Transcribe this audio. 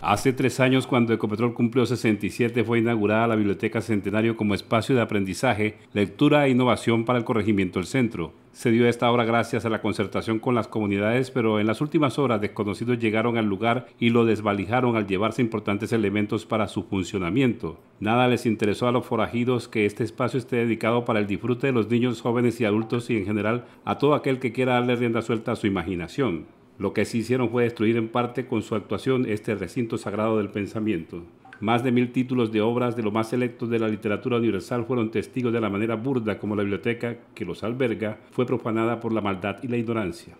Hace tres años, cuando Ecopetrol cumplió 67, fue inaugurada la Biblioteca Centenario como espacio de aprendizaje, lectura e innovación para el corregimiento del centro. Se dio esta obra gracias a la concertación con las comunidades, pero en las últimas horas desconocidos llegaron al lugar y lo desvalijaron al llevarse importantes elementos para su funcionamiento. Nada les interesó a los forajidos que este espacio esté dedicado para el disfrute de los niños, jóvenes y adultos y en general a todo aquel que quiera darle rienda suelta a su imaginación. Lo que sí hicieron fue destruir en parte con su actuación este recinto sagrado del pensamiento. Más de mil títulos de obras de lo más selectos de la literatura universal fueron testigos de la manera burda como la biblioteca que los alberga fue profanada por la maldad y la ignorancia.